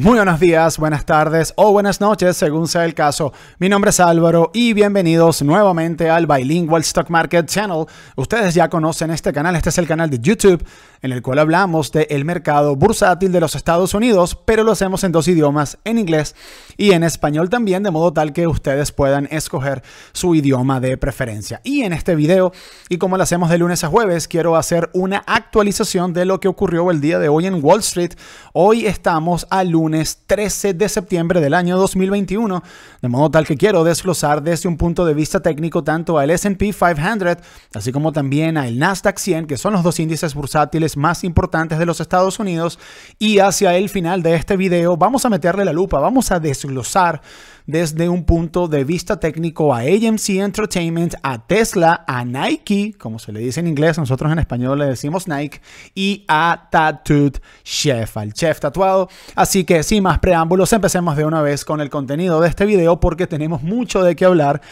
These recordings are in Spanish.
Muy buenos días, buenas tardes o buenas noches, según sea el caso. Mi nombre es Álvaro y bienvenidos nuevamente al Bilingual Stock Market Channel. Ustedes ya conocen este canal, este es el canal de YouTube en el cual hablamos del mercado bursátil de los Estados Unidos, pero lo hacemos en dos idiomas, en inglés y en español también, de modo tal que ustedes puedan escoger su idioma de preferencia. Y en este video, y como lo hacemos de lunes a jueves, quiero hacer una actualización de lo que ocurrió el día de hoy en Wall Street. Hoy estamos a lunes lunes 13 de septiembre del año 2021, de modo tal que quiero desglosar desde un punto de vista técnico tanto al SP 500, así como también al Nasdaq 100, que son los dos índices bursátiles más importantes de los Estados Unidos, y hacia el final de este video vamos a meterle la lupa, vamos a desglosar desde un punto de vista técnico a AMC Entertainment, a Tesla, a Nike, como se le dice en inglés, nosotros en español le decimos Nike, y a Tattooed Chef, al chef tatuado. Así que sin más preámbulos, empecemos de una vez con el contenido de este video porque tenemos mucho de qué hablar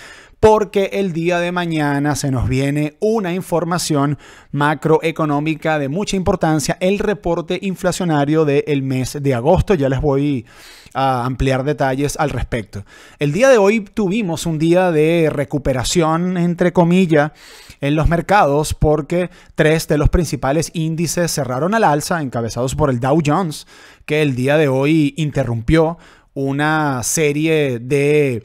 porque el día de mañana se nos viene una información macroeconómica de mucha importancia, el reporte inflacionario del mes de agosto. Ya les voy a ampliar detalles al respecto. El día de hoy tuvimos un día de recuperación, entre comillas, en los mercados porque tres de los principales índices cerraron al alza, encabezados por el Dow Jones, que el día de hoy interrumpió una serie de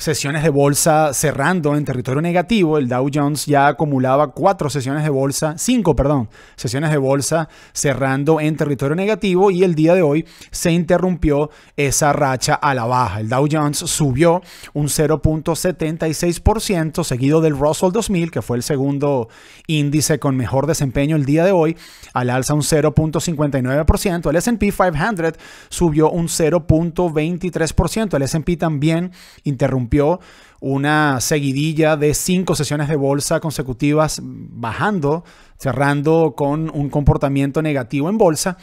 sesiones de bolsa cerrando en territorio negativo. El Dow Jones ya acumulaba cuatro sesiones de bolsa, cinco, perdón, sesiones de bolsa cerrando en territorio negativo y el día de hoy se interrumpió esa racha a la baja. El Dow Jones subió un 0.76%, seguido del Russell 2000, que fue el segundo índice con mejor desempeño el día de hoy, al alza un 0.59%. El S&P 500 subió un 0.23%. El S&P también interrumpió una seguidilla de cinco sesiones de bolsa consecutivas bajando, cerrando con un comportamiento negativo en bolsa.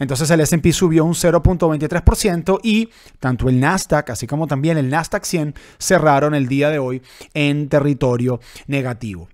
Entonces el SP subió un 0.23% y tanto el Nasdaq, así como también el Nasdaq 100, cerraron el día de hoy en territorio negativo.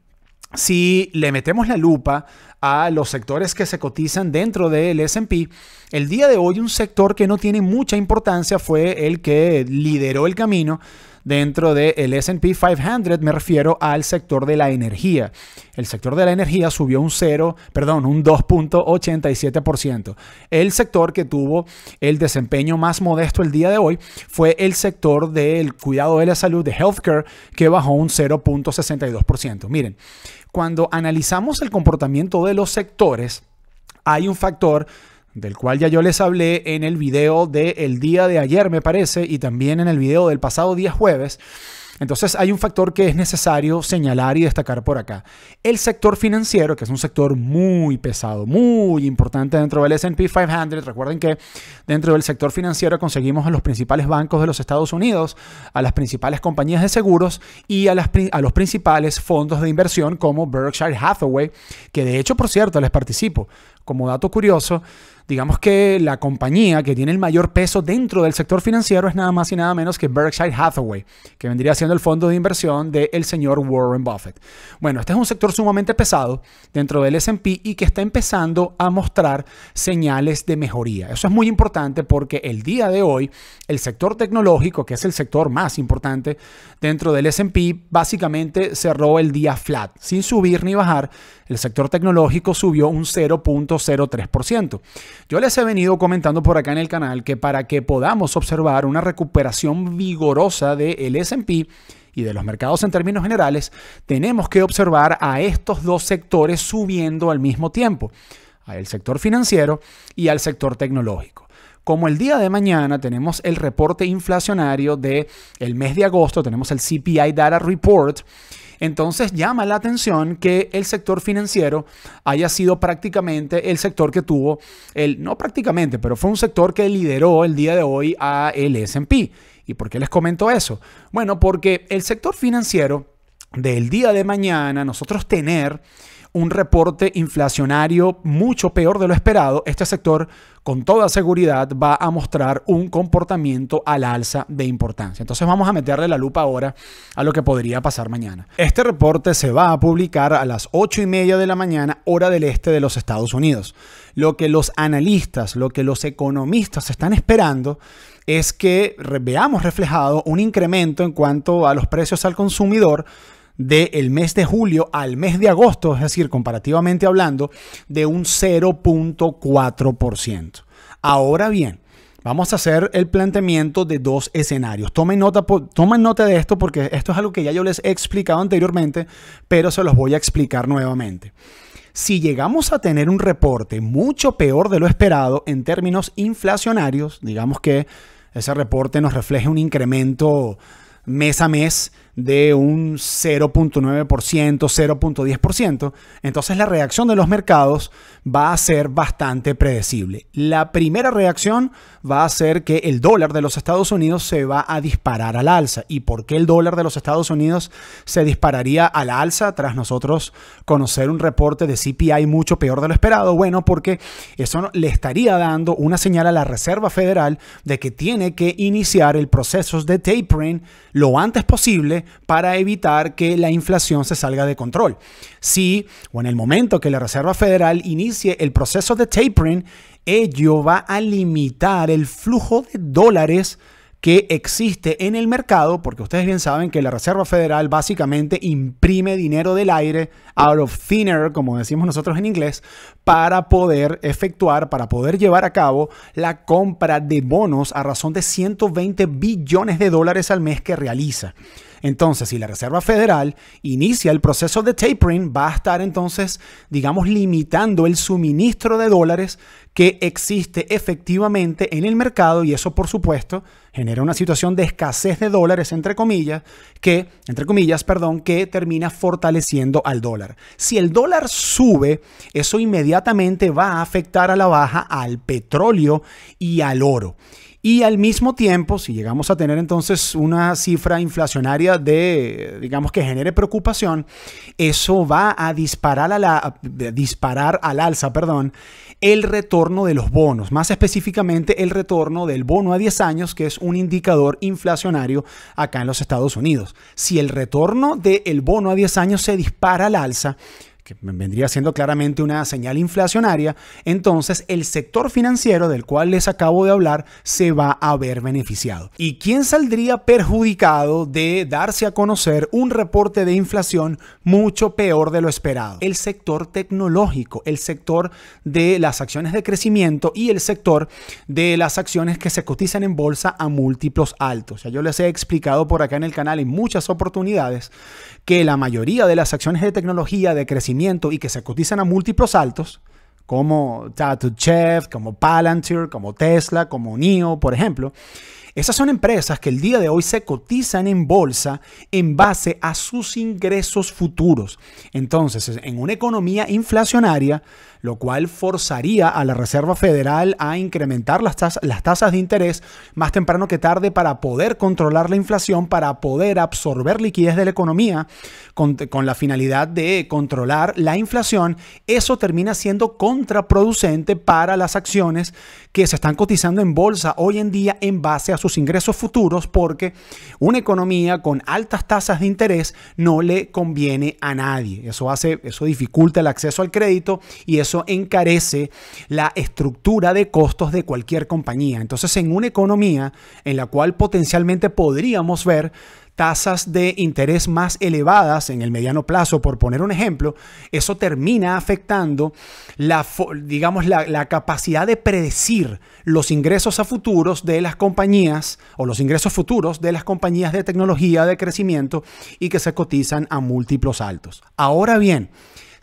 Si le metemos la lupa a los sectores que se cotizan dentro del SP, el día de hoy un sector que no tiene mucha importancia fue el que lideró el camino dentro del SP 500, me refiero al sector de la energía. El sector de la energía subió un 0, perdón, un 2.87%. El sector que tuvo el desempeño más modesto el día de hoy fue el sector del cuidado de la salud, de healthcare, que bajó un 0.62%. Miren, cuando analizamos el comportamiento de los sectores, hay un factor del cual ya yo les hablé en el video del día de ayer, me parece, y también en el video del pasado día jueves. Entonces hay un factor que es necesario señalar y destacar por acá. El sector financiero, que es un sector muy pesado, muy importante dentro del SP 500. Recuerden que dentro del sector financiero conseguimos a los principales bancos de los Estados Unidos, a las principales compañías de seguros y a, las, a los principales fondos de inversión como Berkshire Hathaway, que de hecho, por cierto, les participo. Como dato curioso, digamos que la compañía que tiene el mayor peso dentro del sector financiero es nada más y nada menos que Berkshire Hathaway, que vendría siendo el fondo de inversión del señor Warren Buffett. Bueno, este es un sector sumamente pesado dentro del SP y que está empezando a mostrar señales de mejoría. Eso es muy importante porque el día de hoy el sector tecnológico, que es el sector más importante dentro del SP, básicamente cerró el día flat, sin subir ni bajar. El sector tecnológico subió un 0.03%. Yo les he venido comentando por acá en el canal que para que podamos observar una recuperación vigorosa del SP, y de los mercados en términos generales, tenemos que observar a estos dos sectores subiendo al mismo tiempo, al sector financiero y al sector tecnológico. Como el día de mañana tenemos el reporte inflacionario del el mes de agosto, tenemos el CPI Data Report entonces llama la atención que el sector financiero haya sido prácticamente el sector que tuvo, el, no prácticamente, pero fue un sector que lideró el día de hoy a el S&P. ¿Y por qué les comento eso? Bueno, porque el sector financiero del día de mañana, nosotros tener un reporte inflacionario mucho peor de lo esperado, este sector con toda seguridad va a mostrar un comportamiento al alza de importancia. Entonces vamos a meterle la lupa ahora a lo que podría pasar mañana. Este reporte se va a publicar a las ocho y media de la mañana, hora del este de los Estados Unidos. Lo que los analistas, lo que los economistas están esperando es que veamos reflejado un incremento en cuanto a los precios al consumidor del mes de julio al mes de agosto, es decir, comparativamente hablando, de un 0.4%. Ahora bien, Vamos a hacer el planteamiento de dos escenarios. Tomen nota, nota de esto porque esto es algo que ya yo les he explicado anteriormente, pero se los voy a explicar nuevamente. Si llegamos a tener un reporte mucho peor de lo esperado en términos inflacionarios, digamos que ese reporte nos refleje un incremento mes a mes de un 0.9%, 0.10%, entonces la reacción de los mercados va a ser bastante predecible. La primera reacción va a ser que el dólar de los Estados Unidos se va a disparar al alza. ¿Y por qué el dólar de los Estados Unidos se dispararía al alza tras nosotros conocer un reporte de CPI mucho peor de lo esperado? Bueno, porque eso le estaría dando una señal a la Reserva Federal de que tiene que iniciar el proceso de tapering lo antes posible para evitar que la inflación se salga de control. Si, o en el momento que la Reserva Federal inicia el proceso de tapering, ello va a limitar el flujo de dólares que existe en el mercado, porque ustedes bien saben que la Reserva Federal básicamente imprime dinero del aire, out of thin air, como decimos nosotros en inglés, para poder efectuar, para poder llevar a cabo la compra de bonos a razón de 120 billones de dólares al mes que realiza. Entonces, si la Reserva Federal inicia el proceso de tapering, va a estar entonces, digamos, limitando el suministro de dólares que existe efectivamente en el mercado y eso, por supuesto, genera una situación de escasez de dólares, entre comillas, que, entre comillas, perdón, que termina fortaleciendo al dólar. Si el dólar sube, eso inmediatamente va a afectar a la baja al petróleo y al oro. Y al mismo tiempo, si llegamos a tener entonces una cifra inflacionaria de, digamos, que genere preocupación, eso va a disparar, disparar al alza, perdón, el retorno de los bonos, más específicamente el retorno del bono a 10 años, que es un indicador inflacionario acá en los Estados Unidos. Si el retorno del bono a 10 años se dispara al alza, que vendría siendo claramente una señal inflacionaria, entonces el sector financiero del cual les acabo de hablar se va a ver beneficiado. ¿Y quién saldría perjudicado de darse a conocer un reporte de inflación mucho peor de lo esperado? El sector tecnológico, el sector de las acciones de crecimiento y el sector de las acciones que se cotizan en bolsa a múltiplos altos. Ya yo les he explicado por acá en el canal en muchas oportunidades que la mayoría de las acciones de tecnología, de crecimiento y que se cotizan a múltiplos altos, como Tattoo Chef, como Palantir, como Tesla, como NIO, por ejemplo, esas son empresas que el día de hoy se cotizan en bolsa en base a sus ingresos futuros. Entonces, en una economía inflacionaria, lo cual forzaría a la Reserva Federal a incrementar las, tasas de interés más temprano que tarde para poder controlar la inflación, para poder absorber liquidez de la economía con, con la finalidad de controlar la inflación, eso termina siendo contraproducente para las acciones que se están cotizando en bolsa hoy en día en base a sus ingresos futuros porque una economía con altas tasas de interés no le conviene a nadie. Eso hace, eso dificulta el acceso al crédito y eso encarece la estructura de costos de cualquier compañía. Entonces, en una economía en la cual potencialmente podríamos ver tasas de interés más elevadas en el mediano plazo, por poner un ejemplo, eso termina afectando la, digamos, la, capacidad de predecir los ingresos a futuros de las compañías o los ingresos futuros de las compañías de tecnología de crecimiento y que se cotizan a múltiplos altos. Ahora bien,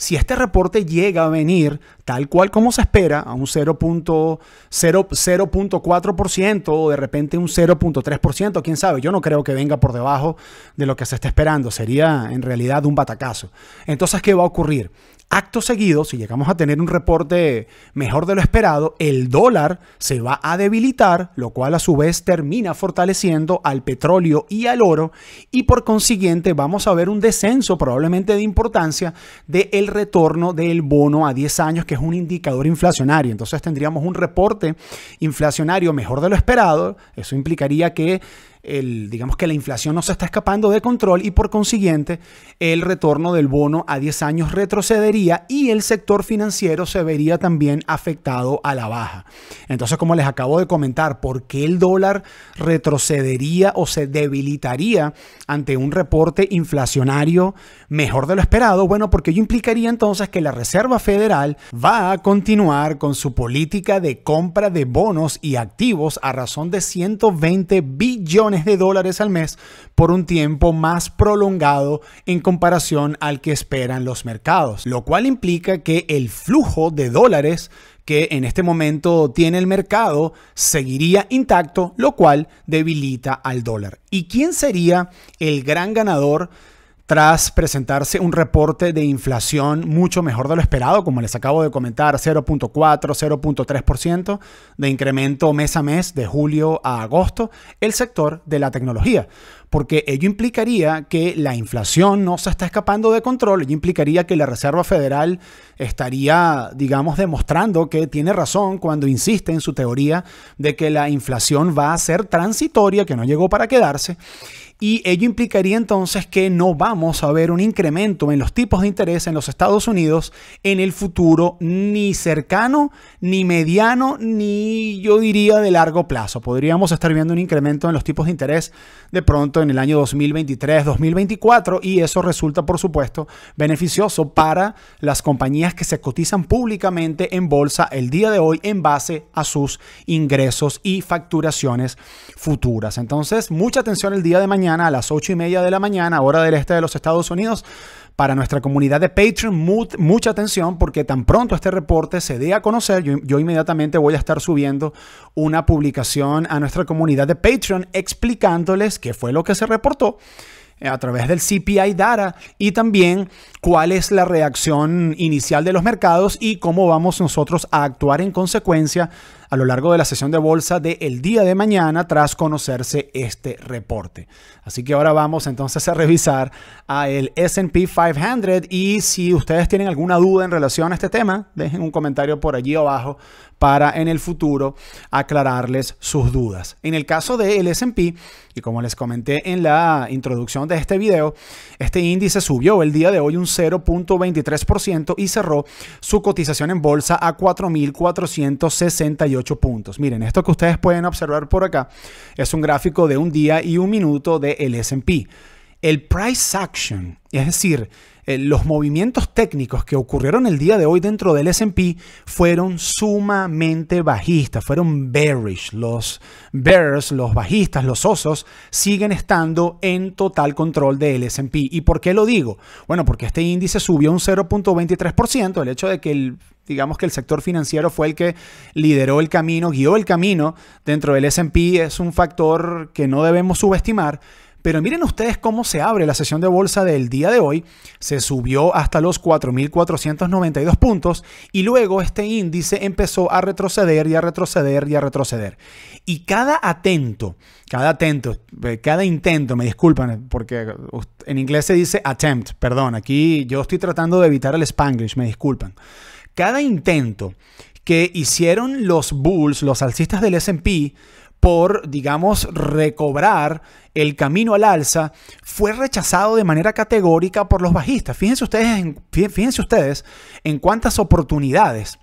si este reporte llega a venir tal cual como se espera, a un 0.4% o de repente un 0.3%, quién sabe, yo no creo que venga por debajo de lo que se está esperando, sería en realidad un batacazo. Entonces, ¿qué va a ocurrir? Acto seguido, si llegamos a tener un reporte mejor de lo esperado, el dólar se va a debilitar, lo cual a su vez termina fortaleciendo al petróleo y al oro y por consiguiente vamos a ver un descenso probablemente de importancia del retorno del bono a 10 años, que es un indicador inflacionario. Entonces tendríamos un reporte inflacionario mejor de lo esperado, eso implicaría que digamos que la inflación no se está escapando de control y por consiguiente el retorno del bono a 10 años retrocedería y el sector financiero se vería también afectado a la baja. Entonces, como les acabo de comentar, ¿por qué el dólar retrocedería o se debilitaría ante un reporte inflacionario mejor de lo esperado? Bueno, porque ello implicaría entonces que la Reserva Federal va a continuar con su política de compra de bonos y activos a razón de 120 billones de dólares al mes por un tiempo más prolongado en comparación al que esperan los mercados, lo cual implica que el flujo de dólares que en este momento tiene el mercado seguiría intacto, lo cual debilita al dólar. ¿Y quién sería el gran ganador tras presentarse un reporte de inflación mucho mejor de lo esperado, como les acabo de comentar, 0.4, 0.3% de incremento mes a mes de julio a agosto, el sector de la tecnología, porque ello implicaría que la inflación no se está escapando de control, ello implicaría que la Reserva Federal estaría, digamos, demostrando que tiene razón cuando insiste en su teoría de que la inflación va a ser transitoria, que no llegó para quedarse, y ello implicaría entonces que no vamos a ver un incremento en los tipos de interés en los Estados Unidos en el futuro ni cercano, ni mediano, ni yo diría de largo plazo. Podríamos estar viendo un incremento en los tipos de interés de pronto en el año 2023, 2024 y eso resulta por supuesto beneficioso para las compañías que se cotizan públicamente en bolsa el día de hoy en base a sus ingresos y facturaciones futuras. Entonces, mucha atención el día de mañana a las 8 y media de la mañana, hora del este de los Estados Unidos. Para nuestra comunidad de Patreon, mucha atención porque tan pronto este reporte se dé a conocer, yo, yo inmediatamente voy a estar subiendo una publicación a nuestra comunidad de Patreon explicándoles qué fue lo que se reportó eh, a través del CPI Data y también cuál es la reacción inicial de los mercados y cómo vamos nosotros a actuar en consecuencia a lo largo de la sesión de bolsa del el día de mañana tras conocerse este reporte. Así que ahora vamos entonces a revisar a el S&P 500 y si ustedes tienen alguna duda en relación a este tema, dejen un comentario por allí abajo para en el futuro aclararles sus dudas. En el caso del S&P, y como les comenté en la introducción de este video, este índice subió el día de hoy un 0.23% y cerró su cotización en bolsa a 4.468 puntos. Miren, esto que ustedes pueden observar por acá es un gráfico de un día y un minuto del el SP. El price action, es decir, eh, los movimientos técnicos que ocurrieron el día de hoy dentro del SP fueron sumamente bajistas, fueron bearish. Los bears, los bajistas, los osos, siguen estando en total control del SP. ¿Y por qué lo digo? Bueno, porque este índice subió un 0.23%, el hecho de que el digamos que el sector financiero fue el que lideró el camino, guió el camino dentro del SP, es un factor que no debemos subestimar, pero miren ustedes cómo se abre la sesión de bolsa del día de hoy. Se subió hasta los 4.492 puntos y luego este índice empezó a retroceder y a retroceder y a retroceder. Y cada atento, cada atento, eh, cada intento, me disculpan, porque en inglés se dice attempt, perdón, aquí yo estoy tratando de evitar el spanglish, me disculpan. Cada intento que hicieron los bulls, los alcistas del SP, por, digamos, recobrar el camino al alza, fue rechazado de manera categórica por los bajistas. Fíjense ustedes en, fíjense ustedes en cuántas oportunidades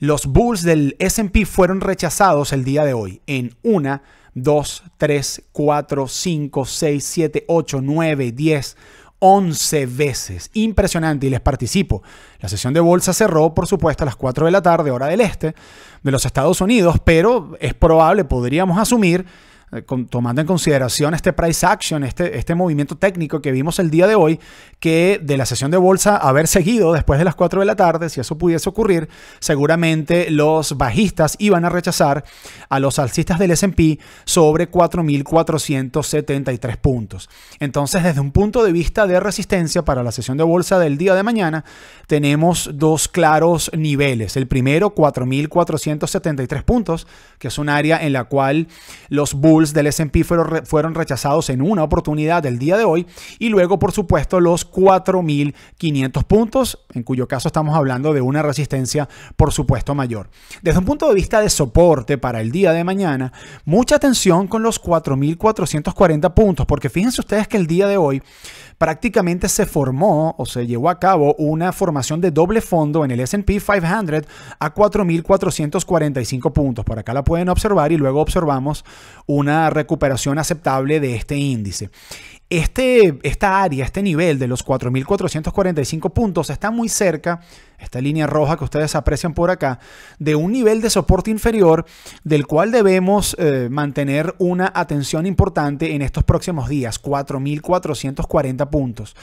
los bulls del SP fueron rechazados el día de hoy. En 1, 2, 3, 4, 5, 6, 7, 8, 9, 10, 11 veces. Impresionante y les participo. La sesión de bolsa cerró, por supuesto, a las 4 de la tarde, hora del este de los Estados Unidos, pero es probable, podríamos asumir eh, tomando en consideración este price action, este, este movimiento técnico que vimos el día de hoy, que de la sesión de bolsa haber seguido después de las 4 de la tarde, si eso pudiese ocurrir, seguramente los bajistas iban a rechazar a los alcistas del SP sobre 4.473 puntos. Entonces, desde un punto de vista de resistencia para la sesión de bolsa del día de mañana, tenemos dos claros niveles. El primero, 4.473 puntos, que es un área en la cual los bulls del SP fueron, rechazados en una oportunidad del día de hoy y luego por supuesto los 4.500 puntos, en cuyo caso estamos hablando de una resistencia por supuesto mayor. Desde un punto de vista de soporte para el día de mañana, mucha atención con los 4.440 puntos, porque fíjense ustedes que el día de hoy prácticamente se formó o se llevó a cabo una formación de doble fondo en el SP 500 a 4.445 puntos. Por acá la pueden observar y luego observamos una una recuperación aceptable de este índice. Este, esta área, este nivel de los 4.445 puntos está muy cerca, esta línea roja que ustedes aprecian por acá, de un nivel de soporte inferior del cual debemos eh, mantener una atención importante en estos próximos días, 4.440 puntos.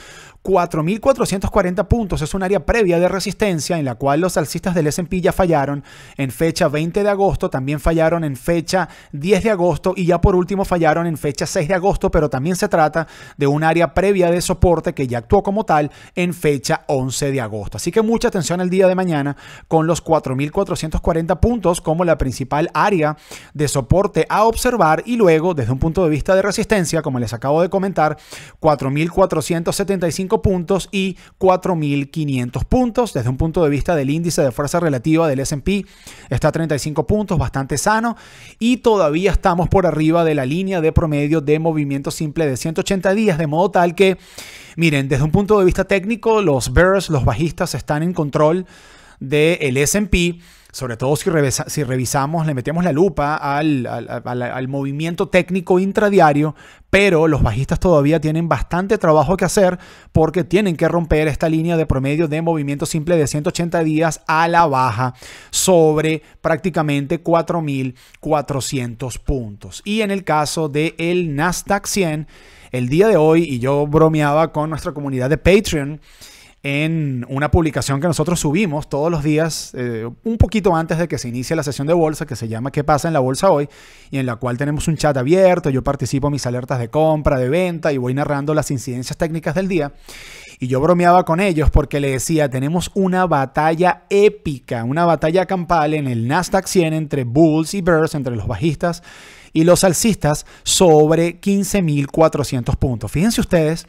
4.440 puntos es un área previa de resistencia en la cual los alcistas del S&P ya fallaron en fecha 20 de agosto, también fallaron en fecha 10 de agosto y ya por último fallaron en fecha 6 de agosto, pero también se trata de un área previa de soporte que ya actuó como tal en fecha 11 de agosto. Así que mucha atención el día de mañana con los 4.440 puntos como la principal área de soporte a observar y luego desde un punto de vista de resistencia, como les acabo de comentar, 4.475 puntos y 4.500 puntos. Desde un punto de vista del índice de fuerza relativa del SP, está a 35 puntos, bastante sano. Y todavía estamos por arriba de la línea de promedio de movimiento simple de 180 días, de modo tal que, miren, desde un punto de vista técnico, los bears, los bajistas están en control del S&P sobre todo si, si, revisamos, le metemos la lupa al, movimiento técnico intradiario, pero los bajistas todavía tienen bastante trabajo que hacer porque tienen que romper esta línea de promedio de movimiento simple de 180 días a la baja sobre prácticamente 4.400 puntos. Y en el caso del el Nasdaq 100, el día de hoy, y yo bromeaba con nuestra comunidad de Patreon, en una publicación que nosotros subimos todos los días, eh, un poquito antes de que se inicie la sesión de bolsa, que se llama ¿Qué pasa en la bolsa hoy? Y en la cual tenemos un chat abierto, yo participo en mis alertas de compra, de venta y voy narrando las incidencias técnicas del día. Y yo bromeaba con ellos porque le decía, tenemos una batalla épica, una batalla campal en el Nasdaq 100 entre bulls y bears, entre los bajistas y los alcistas sobre 15.400 puntos. Fíjense ustedes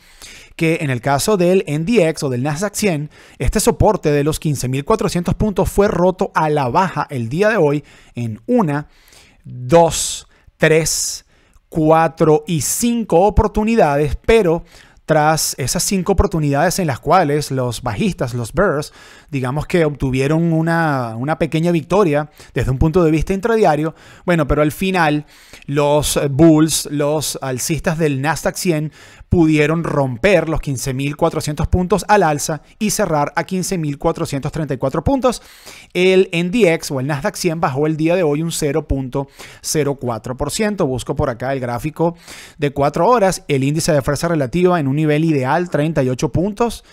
que en el caso del NDX o del Nasdaq 100, este soporte de los 15.400 puntos fue roto a la baja el día de hoy en una, 2, 3, 4 y 5 oportunidades, pero tras esas cinco oportunidades en las cuales los bajistas, los Bears, digamos que obtuvieron una, una, pequeña victoria desde un punto de vista intradiario, bueno, pero al final los Bulls, los alcistas del Nasdaq 100, pudieron romper los 15.400 puntos al alza y cerrar a 15.434 puntos. El NDX o el Nasdaq 100 bajó el día de hoy un 0.04%. Busco por acá el gráfico de 4 horas. El índice de fuerza relativa en un nivel ideal, 38 puntos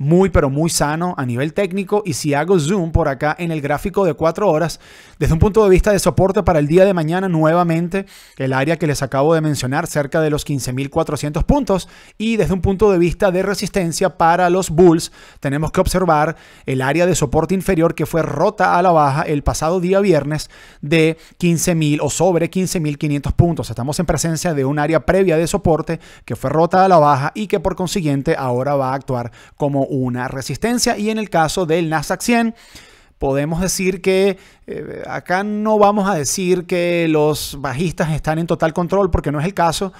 muy pero muy sano a nivel técnico y si hago zoom por acá en el gráfico de 4 horas, desde un punto de vista de soporte para el día de mañana, nuevamente el área que les acabo de mencionar, cerca de los 15.400 puntos y desde un punto de vista de resistencia para los bulls, tenemos que observar el área de soporte inferior que fue rota a la baja el pasado día viernes de 15.000 o sobre 15.500 puntos. Estamos en presencia de un área previa de soporte que fue rota a la baja y que por consiguiente ahora va a actuar como una resistencia. Y en el caso del Nasdaq 100, podemos decir que eh, acá no vamos a decir que los bajistas están en total control porque no es el caso,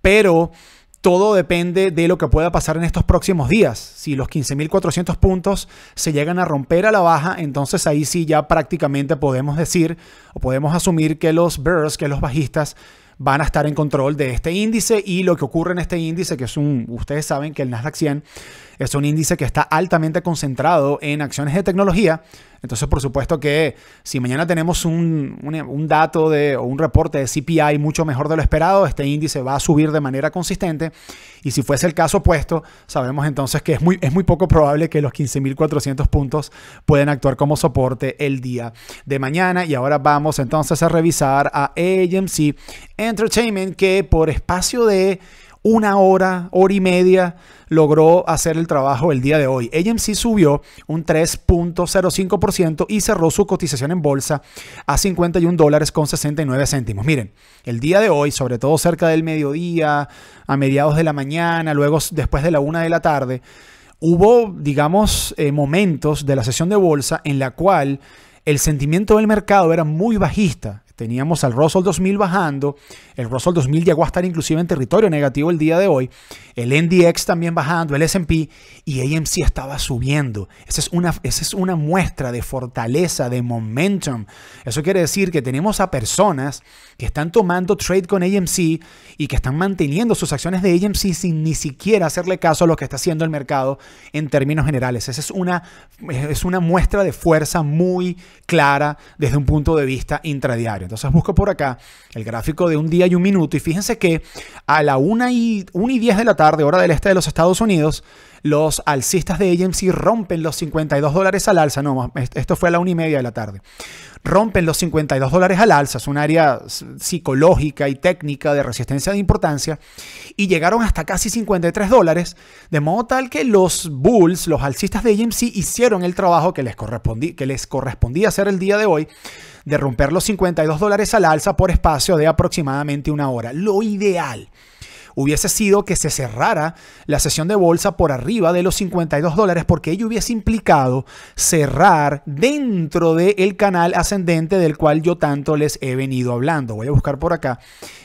pero todo depende de lo que pueda pasar en estos próximos días. Si los 15.400 puntos se llegan a romper a la baja, entonces ahí sí ya prácticamente podemos decir o podemos asumir que los bears, que los bajistas, van a estar en control de este índice y lo que ocurre en este índice, que es un, ustedes saben que el Nasdaq 100 es un índice que está altamente concentrado en acciones de tecnología. Entonces, por supuesto que si mañana tenemos un, dato de, o un reporte de CPI mucho mejor de lo esperado, este índice va a subir de manera consistente. Y si fuese el caso opuesto, sabemos entonces que es muy, es muy poco probable que los 15.400 puntos pueden actuar como soporte el día de mañana. Y ahora vamos entonces a revisar a AMC Entertainment, que por espacio de una hora, hora y media, logró hacer el trabajo el día de hoy. AMC subió un 3.05% y cerró su cotización en bolsa a 51 dólares con 69 céntimos. Miren, el día de hoy, sobre todo cerca del mediodía, a mediados de la mañana, luego después de la una de la tarde, hubo, digamos, eh, momentos de la sesión de bolsa en la cual el sentimiento del mercado era muy bajista. Teníamos al Russell 2000 bajando, el Russell 2000 llegó a estar inclusive en territorio negativo el día de hoy, el NDX también bajando, el SP y AMC estaba subiendo. Esa es, una, es una muestra de fortaleza, de momentum. Eso quiere decir que tenemos a personas que están tomando trade con AMC y que están manteniendo sus acciones de AMC sin ni siquiera hacerle caso a lo que está haciendo el mercado en términos generales. Esa es una, es una muestra de fuerza muy clara desde un punto de vista intradiario. Entonces busco por acá el gráfico de un día y un minuto y fíjense que a la 1 y, y 10 de la tarde, hora del este de los Estados Unidos, los alcistas de AMC rompen los 52 dólares al alza. No, esto fue a la 1 y media de la tarde. Rompen los 52 dólares al alza. Es un área psicológica y técnica de resistencia de importancia. Y llegaron hasta casi 53 dólares. De modo tal que los bulls, los alcistas de AMC, hicieron el trabajo que les, que les correspondía hacer el día de hoy de romper los 52 dólares al alza por espacio de aproximadamente una hora. Lo ideal hubiese sido que se cerrara la sesión de bolsa por arriba de los 52 dólares porque ello hubiese implicado cerrar dentro del canal ascendente del cual yo tanto les he venido hablando. Voy a buscar por acá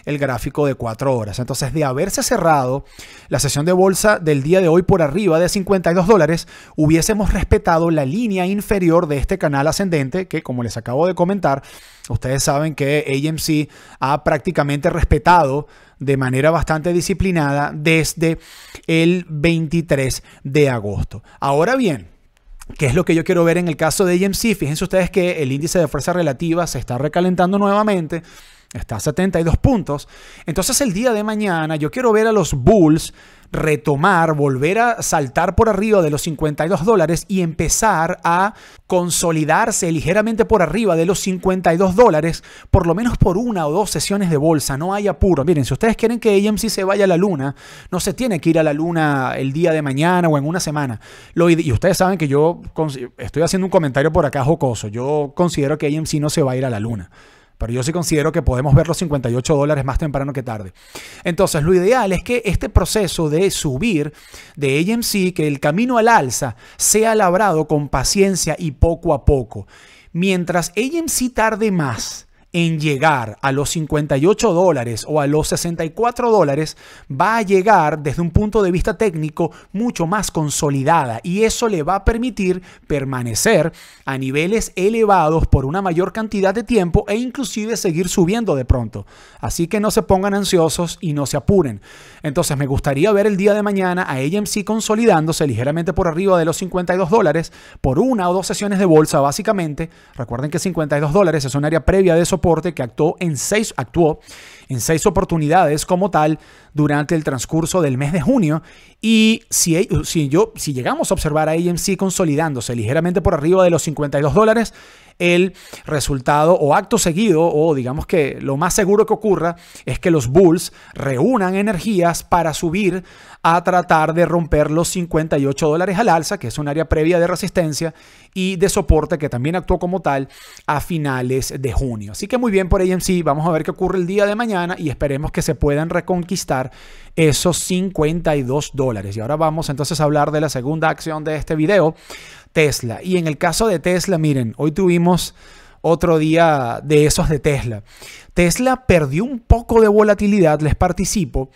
el gráfico de 4 horas. Entonces, de haberse cerrado la sesión de bolsa del día de hoy por arriba de 52 dólares, hubiésemos respetado la línea inferior de este canal ascendente que, como les acabo de comentar, ustedes saben que AMC ha prácticamente respetado de manera bastante disciplinada desde el 23 de agosto. Ahora bien, ¿Qué es lo que yo quiero ver en el caso de GMC? Fíjense ustedes que el índice de fuerza relativa se está recalentando nuevamente. Está a 72 puntos. Entonces el día de mañana yo quiero ver a los Bulls retomar, volver a saltar por arriba de los 52 dólares y empezar a consolidarse ligeramente por arriba de los 52 dólares, por lo menos por una o dos sesiones de bolsa. No hay apuro. Miren, si ustedes quieren que AMC se vaya a la luna, no se tiene que ir a la luna el día de mañana o en una semana. Lo y ustedes saben que yo estoy haciendo un comentario por acá jocoso. Yo considero que AMC no se va a ir a la luna. Pero yo sí considero que podemos ver los 58 dólares más temprano que tarde. Entonces, lo ideal es que este proceso de subir de AMC, que el camino al alza sea labrado con paciencia y poco a poco. Mientras AMC tarde más en llegar a los 58 dólares o a los 64 dólares va a llegar desde un punto de vista técnico mucho más consolidada y eso le va a permitir permanecer a niveles elevados por una mayor cantidad de tiempo e inclusive seguir subiendo de pronto. Así que no se pongan ansiosos y no se apuren. Entonces me gustaría ver el día de mañana a AMC consolidándose ligeramente por arriba de los 52 dólares por una o dos sesiones de bolsa básicamente. Recuerden que 52 dólares es un área previa de eso que actuó en seis, actuó en seis oportunidades como tal durante el transcurso del mes de junio. Y si, si, yo, si llegamos a observar a AMC consolidándose ligeramente por arriba de los 52 dólares, el resultado o acto seguido, o digamos que lo más seguro que ocurra, es que los bulls reúnan energías para subir a tratar de romper los 58 dólares al alza, que es un área previa de resistencia y de soporte que también actuó como tal a finales de junio. Así que muy bien por sí, vamos a ver qué ocurre el día de mañana y esperemos que se puedan reconquistar esos 52 dólares. Y ahora vamos entonces a hablar de la segunda acción de este video, Tesla. Y en el caso de Tesla, miren, hoy tuvimos otro día de esos de Tesla. Tesla perdió un poco de volatilidad, les participo,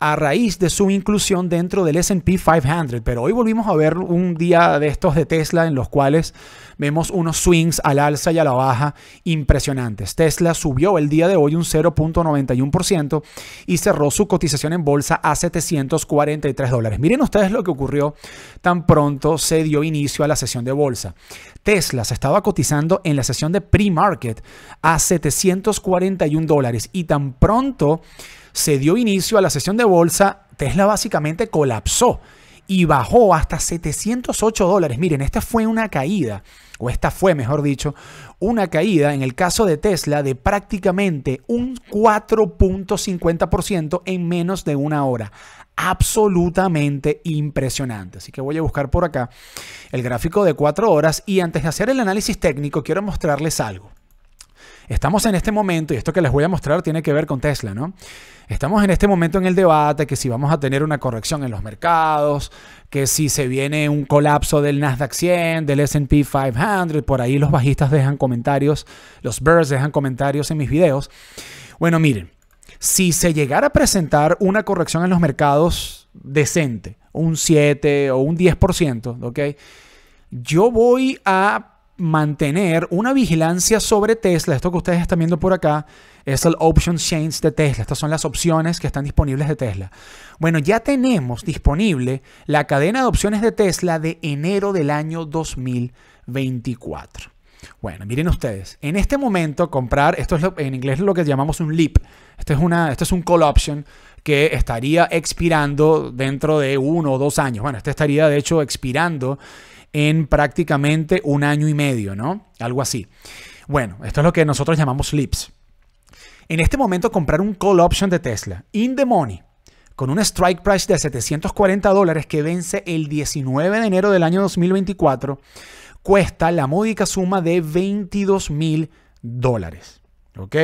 a raíz de su inclusión dentro del SP 500. Pero hoy volvimos a ver un día de estos de Tesla en los cuales vemos unos swings al alza y a la baja impresionantes. Tesla subió el día de hoy un 0.91% y cerró su cotización en bolsa a 743 dólares. Miren ustedes lo que ocurrió tan pronto se dio inicio a la sesión de bolsa. Tesla se estaba cotizando en la sesión de pre-market a 741 dólares y tan pronto se dio inicio a la sesión de bolsa, Tesla básicamente colapsó y bajó hasta 708 dólares. Miren, esta fue una caída, o esta fue, mejor dicho, una caída en el caso de Tesla de prácticamente un 4.50% en menos de una hora. Absolutamente impresionante. Así que voy a buscar por acá el gráfico de 4 horas y antes de hacer el análisis técnico quiero mostrarles algo. Estamos en este momento, y esto que les voy a mostrar tiene que ver con Tesla, ¿no? Estamos en este momento en el debate que si vamos a tener una corrección en los mercados, que si se viene un colapso del Nasdaq 100, del SP 500, por ahí los bajistas dejan comentarios, los birds dejan comentarios en mis videos. Bueno, miren, si se llegara a presentar una corrección en los mercados decente, un 7 o un 10%, ¿ok? Yo voy a mantener una vigilancia sobre Tesla. Esto que ustedes están viendo por acá es el Option Chains de Tesla. Estas son las opciones que están disponibles de Tesla. Bueno, ya tenemos disponible la cadena de opciones de Tesla de enero del año 2024. Bueno, miren ustedes, en este momento comprar, esto es en inglés lo que llamamos un leap, esto es, una, esto es un call option que estaría expirando dentro de uno o dos años, bueno, este estaría de hecho expirando en prácticamente un año y medio, ¿no? Algo así. Bueno, esto es lo que nosotros llamamos LIPS. En este momento comprar un call option de Tesla, in the money, con un strike price de 740 dólares que vence el 19 de enero del año 2024, cuesta la módica suma de 22 mil dólares. ¿Ok?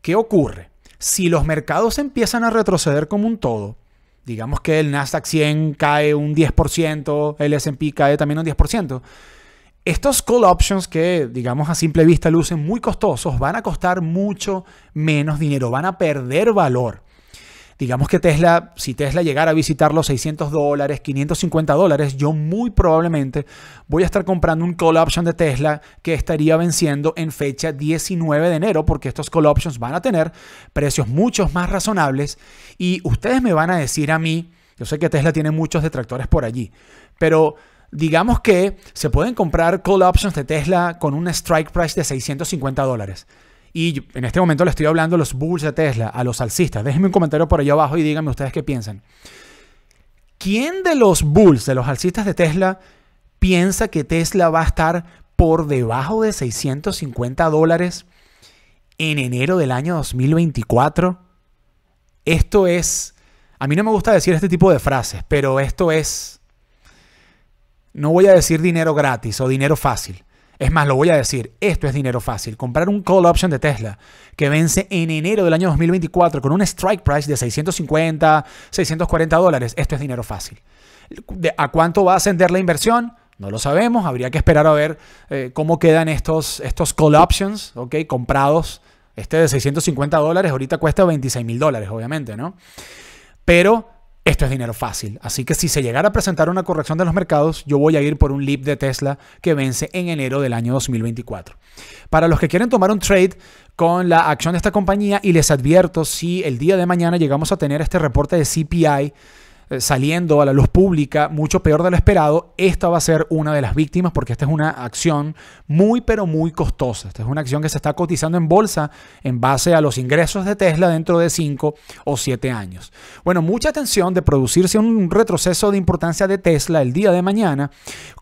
¿Qué ocurre? Si los mercados empiezan a retroceder como un todo, digamos que el Nasdaq 100 cae un 10%, el SP cae también un 10%. Estos call options que, digamos, a simple vista lucen muy costosos, van a costar mucho menos dinero, van a perder valor digamos que Tesla, si Tesla llegara a visitar los 600 dólares, 550 dólares, yo muy probablemente voy a estar comprando un call option de Tesla que estaría venciendo en fecha 19 de enero, porque estos call options van a tener precios muchos más razonables y ustedes me van a decir a mí, yo sé que Tesla tiene muchos detractores por allí, pero digamos que se pueden comprar call options de Tesla con un strike price de 650 dólares. Y en este momento le estoy hablando a los bulls de Tesla, a los alcistas. Déjenme un comentario por allá abajo y díganme ustedes qué piensan. ¿Quién de los bulls, de los alcistas de Tesla, piensa que Tesla va a estar por debajo de 650 dólares en enero del año 2024? Esto es... A mí no me gusta decir este tipo de frases, pero esto es... No voy a decir dinero gratis o dinero fácil. Es más, lo voy a decir, esto es dinero fácil. Comprar un call option de Tesla que vence en enero del año 2024 con un strike price de 650, 640 dólares, esto es dinero fácil. ¿A cuánto va a ascender la inversión? No lo sabemos, habría que esperar a ver eh, cómo quedan estos, estos call options, ¿ok? Comprados. Este de 650 dólares ahorita cuesta 26 mil dólares, obviamente, ¿no? Pero esto es dinero fácil. Así que si se llegara a presentar una corrección de los mercados, yo voy a ir por un leap de Tesla que vence en enero del año 2024. Para los que quieren tomar un trade con la acción de esta compañía, y les advierto, si el día de mañana llegamos a tener este reporte de CPI, eh, saliendo a la luz pública mucho peor de lo esperado, esta va a ser una de las víctimas porque esta es una acción muy pero muy costosa. Esta es una acción que se está cotizando en bolsa en base a los ingresos de Tesla dentro de 5 o 7 años. Bueno, mucha atención de producirse un retroceso de importancia de Tesla el día de mañana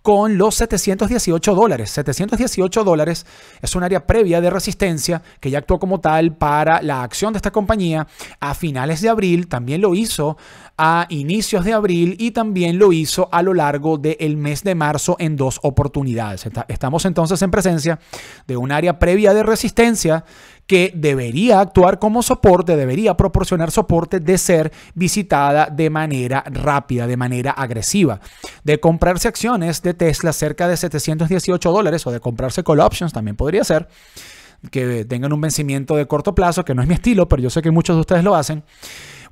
con los 718 dólares. 718 dólares es un área previa de resistencia que ya actuó como tal para la acción de esta compañía a finales de abril, también lo hizo a inicio inicios de abril y también lo hizo a lo largo del mes de marzo en dos oportunidades. Estamos entonces en presencia de un área previa de resistencia que debería actuar como soporte, debería proporcionar soporte de ser visitada de manera rápida, de manera agresiva. De comprarse acciones de Tesla cerca de 718 dólares o de comprarse call options también podría ser que tengan un vencimiento de corto plazo, que no es mi estilo, pero yo sé que muchos de ustedes lo hacen.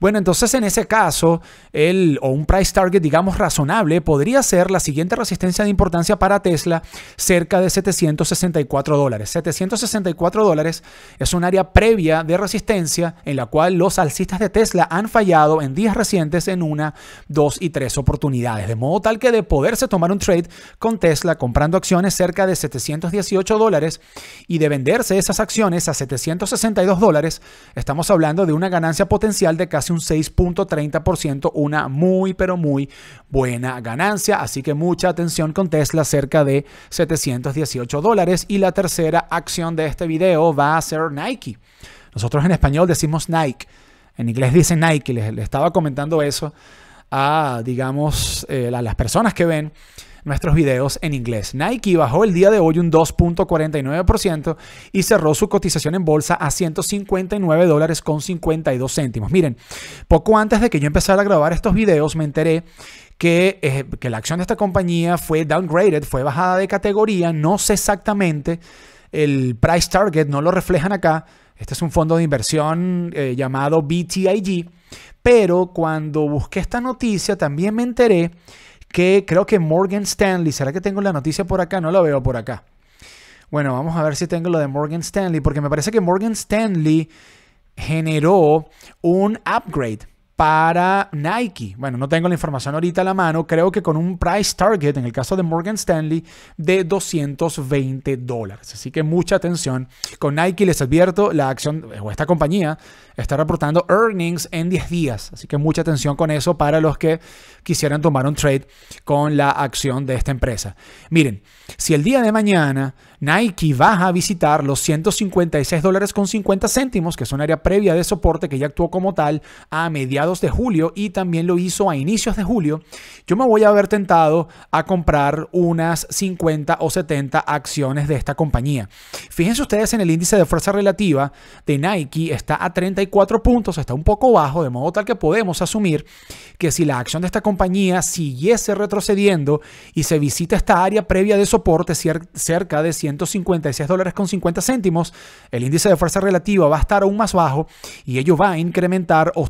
Bueno, entonces en ese caso, el, o un price target, digamos, razonable, podría ser la siguiente resistencia de importancia para Tesla cerca de 764 dólares. 764 dólares es un área previa de resistencia en la cual los alcistas de Tesla han fallado en días recientes en una, dos y tres oportunidades. De modo tal que de poderse tomar un trade con Tesla comprando acciones cerca de 718 dólares y de venderse esas acciones a 762 dólares, estamos hablando de una ganancia potencial de casi un 6.30%, una muy pero muy buena ganancia. Así que mucha atención con Tesla cerca de 718 dólares. Y la tercera acción de este video va a ser Nike. Nosotros en español decimos Nike, en inglés dice Nike, les, estaba comentando eso a, digamos, eh, a las personas que ven nuestros videos en inglés. Nike bajó el día de hoy un 2.49% y cerró su cotización en bolsa a 159 dólares con 52 céntimos. Miren, poco antes de que yo empezara a grabar estos videos me enteré eh, que, la acción de esta compañía fue downgraded, fue bajada de categoría, no sé exactamente el price target, no lo reflejan acá. Este es un fondo de inversión eh, llamado BTIG. Pero cuando busqué esta noticia también me enteré que creo que Morgan Stanley, ¿será que tengo la noticia por acá? No la veo por acá. Bueno, vamos a ver si tengo lo de Morgan Stanley, porque me parece que Morgan Stanley generó un upgrade para Nike. Bueno, no tengo la información ahorita a la mano, creo que con un price target, en el caso de Morgan Stanley, de 220 dólares. Así que mucha atención. Con Nike les advierto, la acción o esta compañía está reportando earnings en 10 días. Así que mucha atención con eso para los que quisieran tomar un trade con la acción de esta empresa. Miren, si el día de mañana Nike baja a visitar los 156 dólares con 50 céntimos, que es un área previa de soporte que ya actuó como tal a media de julio y también lo hizo a inicios de julio, yo me voy a haber tentado a comprar unas 50 o 70 acciones de esta compañía. Fíjense ustedes en el índice de fuerza relativa de Nike, está a 34 puntos, está un poco bajo, de modo tal que podemos asumir que si la acción de esta compañía siguiese retrocediendo y se visita esta área previa de soporte cerca de 156 dólares con 50 céntimos, el índice de fuerza relativa va a estar aún más bajo y ello va a incrementar o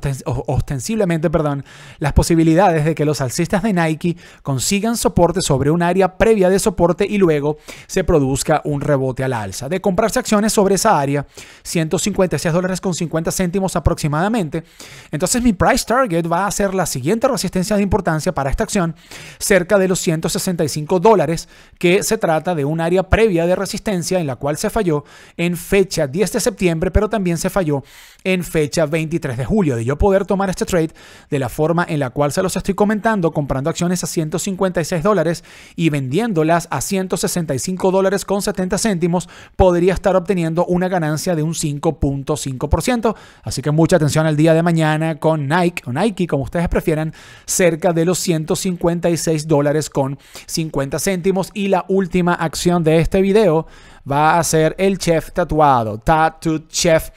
ostensiblemente perdón, las posibilidades de que los alcistas de Nike consigan soporte sobre un área previa de soporte y luego se produzca un rebote al alza. De comprarse acciones sobre esa área, 156 dólares con 50 céntimos aproximadamente, entonces mi price target va a ser la siguiente resistencia de importancia para esta acción, cerca de los 165 dólares, que se trata de un área previa de resistencia en la cual se falló en fecha 10 de septiembre, pero también se falló en fecha 23 de julio, de yo poder tomar este trade de la forma en la cual se los estoy comentando, comprando acciones a 156 dólares y vendiéndolas a 165 dólares con 70 céntimos, podría estar obteniendo una ganancia de un 5.5%. Así que mucha atención al día de mañana con Nike, o Nike, como ustedes prefieran, cerca de los 156 dólares con 50 céntimos. Y la última acción de este video va a ser el chef tatuado, Tattoo Chef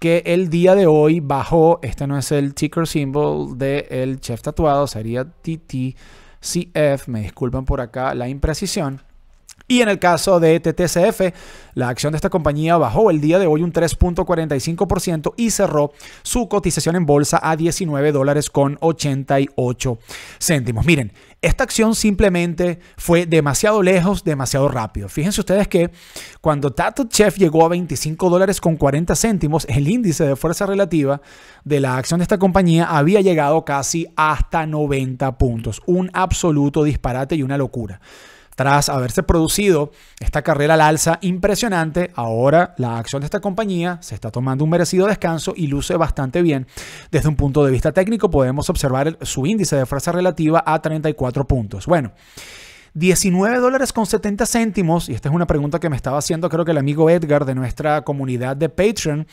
que el día de hoy bajó, este no es el ticker symbol del chef tatuado, sería TTCF, me disculpan por acá la imprecisión, y en el caso de TTCF, la acción de esta compañía bajó el día de hoy un 3.45% y cerró su cotización en bolsa a 19 dólares con 88 céntimos. Miren, esta acción simplemente fue demasiado lejos, demasiado rápido. Fíjense ustedes que cuando Tato Chef llegó a 25 dólares con 40 céntimos, el índice de fuerza relativa de la acción de esta compañía había llegado casi hasta 90 puntos. Un absoluto disparate y una locura. Tras haberse producido esta carrera al alza impresionante, ahora la acción de esta compañía se está tomando un merecido descanso y luce bastante bien. Desde un punto de vista técnico podemos observar su índice de fuerza relativa a 34 puntos. Bueno. 19 dólares con 70 céntimos, y esta es una pregunta que me estaba haciendo creo que el amigo Edgar de nuestra comunidad de Patreon,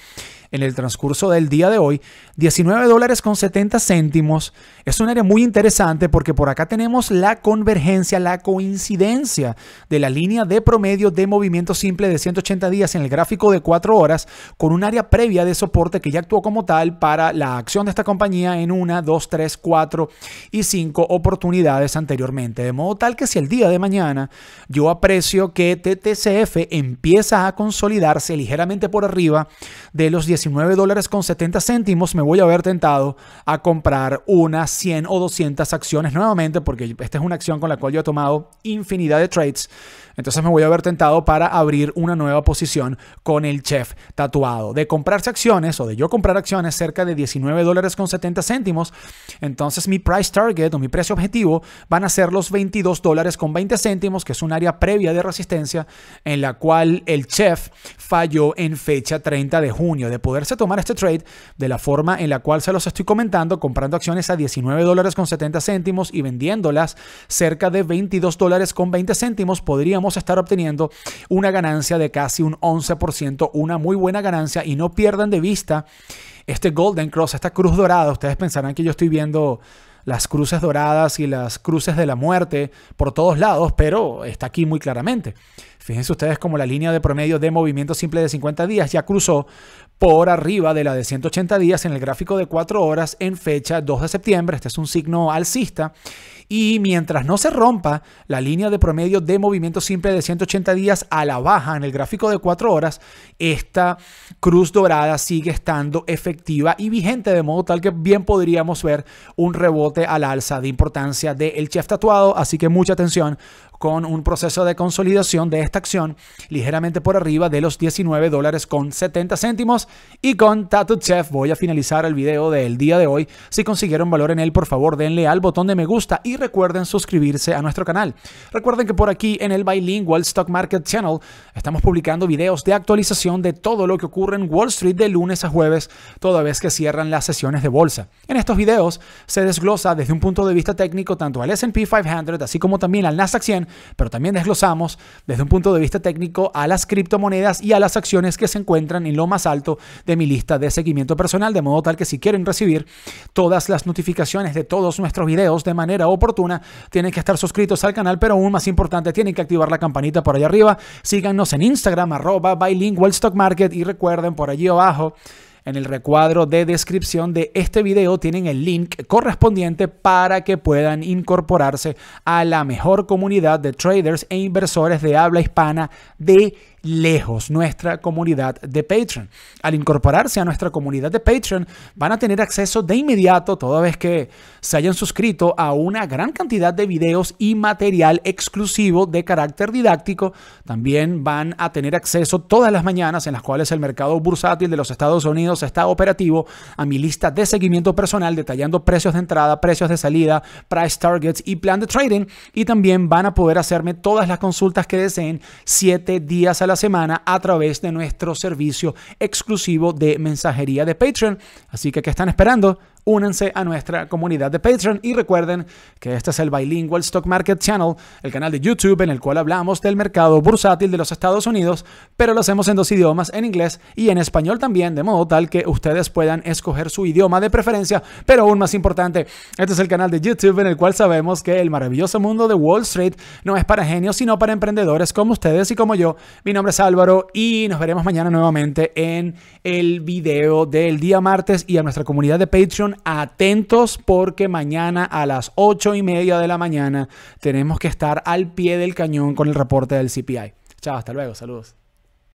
en el transcurso del día de hoy. 19 dólares con 70 céntimos. Es un área muy interesante porque por acá tenemos la convergencia, la coincidencia de la línea de promedio de movimiento simple de 180 días en el gráfico de 4 horas con un área previa de soporte que ya actuó como tal para la acción de esta compañía en una, 2, 3, 4 y 5 oportunidades anteriormente. De modo tal que si el día de mañana yo aprecio que TTCF empieza a consolidarse ligeramente por arriba, de los 19 dólares con 70 céntimos, me voy a haber tentado a comprar unas 100 o 200 acciones nuevamente, porque esta es una acción con la cual yo he tomado infinidad de trades. Entonces me voy a haber tentado para abrir una nueva posición con el chef tatuado. De comprarse acciones o de yo comprar acciones cerca de 19 dólares con 70 céntimos, entonces mi price target o mi precio objetivo van a ser los 22 dólares con 20 céntimos, que es un área previa de resistencia en la cual el chef falló en fecha 30 de junio de poderse tomar este trade de la forma en la cual se los estoy comentando, comprando acciones a 19 dólares con 70 céntimos y vendiéndolas cerca de 22 dólares con 20 céntimos, podríamos estar obteniendo una ganancia de casi un 11%, una muy buena ganancia y no pierdan de vista este Golden Cross, esta cruz dorada. Ustedes pensarán que yo estoy viendo las cruces doradas y las cruces de la muerte por todos lados, pero está aquí muy claramente. Fíjense ustedes como la línea de promedio de movimiento simple de 50 días ya cruzó por arriba de la de 180 días en el gráfico de 4 horas en fecha 2 de septiembre. Este es un signo alcista. Y mientras no se rompa la línea de promedio de movimiento simple de 180 días a la baja en el gráfico de 4 horas, esta cruz dorada sigue estando efectiva y vigente, de modo tal que bien podríamos ver un rebote al alza de importancia del chef tatuado. Así que mucha atención con un proceso de consolidación de esta acción ligeramente por arriba de los 19 dólares con 70 céntimos. Y con Tattoo Chef voy a finalizar el video del día de hoy. Si consiguieron valor en él, por favor denle al botón de me gusta y recuerden suscribirse a nuestro canal. Recuerden que por aquí en el Bilingual Stock Market Channel estamos publicando videos de actualización de todo lo que ocurre en Wall Street de lunes a jueves, toda vez que cierran las sesiones de bolsa. En estos videos se desglosa desde un punto de vista técnico tanto al SP 500 así como también al Nasdaq 100, pero también desglosamos desde un punto de vista técnico a las criptomonedas y a las acciones que se encuentran en lo más alto de mi lista de seguimiento personal, de modo tal que si quieren recibir todas las notificaciones de todos nuestros videos de manera oportuna, tienen que estar suscritos al canal, pero aún más importante, tienen que activar la campanita por allá arriba. Síganos en Instagram, arroba y recuerden por allí abajo en el recuadro de descripción de este video tienen el link correspondiente para que puedan incorporarse a la mejor comunidad de traders e inversores de habla hispana de lejos nuestra comunidad de Patreon. Al incorporarse a nuestra comunidad de Patreon, van a tener acceso de inmediato, toda vez que se hayan suscrito, a una gran cantidad de videos y material exclusivo de carácter didáctico. También van a tener acceso todas las mañanas en las cuales el mercado bursátil de los Estados Unidos está operativo a mi lista de seguimiento personal detallando precios de entrada, precios de salida, price targets y plan de trading. Y también van a poder hacerme todas las consultas que deseen siete días al la semana a través de nuestro servicio exclusivo de mensajería de Patreon. Así que, ¿qué están esperando? únanse a nuestra comunidad de Patreon y recuerden que este es el Bilingual Stock Market Channel, el canal de YouTube en el cual hablamos del mercado bursátil de los Estados Unidos, pero lo hacemos en dos idiomas, en inglés y en español también, de modo tal que ustedes puedan escoger su idioma de preferencia, pero aún más importante, este es el canal de YouTube en el cual sabemos que el maravilloso mundo de Wall Street no es para genios, sino para emprendedores como ustedes y como yo. Mi nombre es Álvaro y nos veremos mañana nuevamente en el video del día martes y a nuestra comunidad de Patreon atentos porque mañana a las ocho y media de la mañana tenemos que estar al pie del cañón con el reporte del CPI. Chao, hasta luego, saludos.